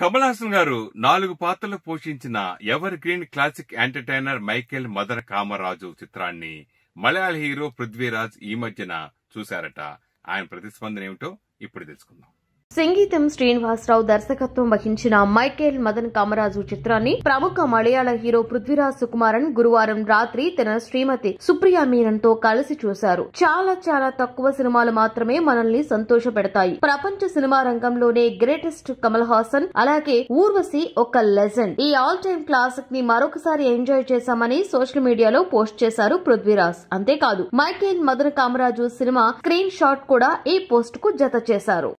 కమల్ హాసన్ గారు నాలుగు పాత్రలు పోషించిన evergreen classic entertainer Michael Madan Kamaraju చిత్రాన్ని మలయాళ హీరో పృథ్వీరాజ్ ఈ మధ్యన చూశారట ఆయన ప్రతిస్పందన ఏమిటో ఇప్పుడు తెలుసుకుందాం సంగీతం శ్రీనివాసరావు దర్శకత్వం వహించిన మైకేల్ మదన్ కామరాజు చిత్రాన్ని ప్రముఖ మలయాళ హీరో పృథ్వీరాజ్ సుకుమారన్ గురువారం రాత్రి తన శ్రీమతి సుప్రియా మీనన్ తో కలిసి చూశారు చాలా చాలా తక్కువ సినిమాలు మాత్రమే మనల్ని సంతోష పెడతాయి ప్రపంచ సినిమా రంగంలోనే గ్రేటెస్ట్ కమల్ హాసన్ అలాగే ఊర్వశి ఒక లెజెండ్ ఈ ఆల్ టైమ్ క్లాసిక్ ని మరొకసారి ఎంజాయ్ చేశామని సోషల్ మీడియాలో పోస్ట్ చేశారు పృథ్వీరాజ్ అంతేకాదు మైకేల్ మదన్ కామరాజు సినిమా స్క్రీన్ షాట్ కూడా ఈ పోస్ట్ కు జత చేశారు